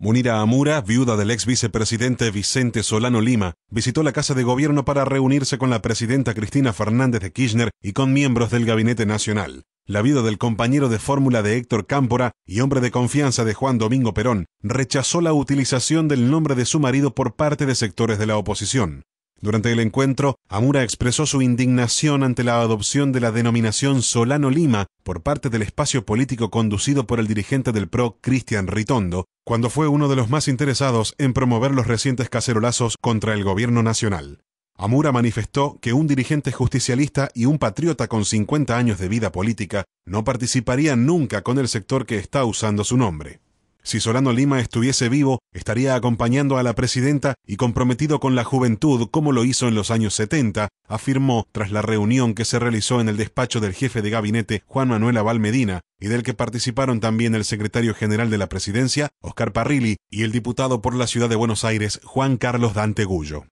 Munira Amura, viuda del ex vicepresidente Vicente Solano Lima, visitó la Casa de Gobierno para reunirse con la presidenta Cristina Fernández de Kirchner y con miembros del Gabinete Nacional. La vida del compañero de fórmula de Héctor Cámpora y hombre de confianza de Juan Domingo Perón rechazó la utilización del nombre de su marido por parte de sectores de la oposición. Durante el encuentro, Amura expresó su indignación ante la adopción de la denominación Solano Lima por parte del espacio político conducido por el dirigente del PRO, Cristian Ritondo, cuando fue uno de los más interesados en promover los recientes cacerolazos contra el gobierno nacional. Amura manifestó que un dirigente justicialista y un patriota con 50 años de vida política no participarían nunca con el sector que está usando su nombre. Si Solano Lima estuviese vivo, estaría acompañando a la presidenta y comprometido con la juventud como lo hizo en los años 70, afirmó tras la reunión que se realizó en el despacho del jefe de gabinete Juan Manuel Abal Medina y del que participaron también el secretario general de la presidencia, Oscar Parrilli, y el diputado por la ciudad de Buenos Aires, Juan Carlos Dante Gullo.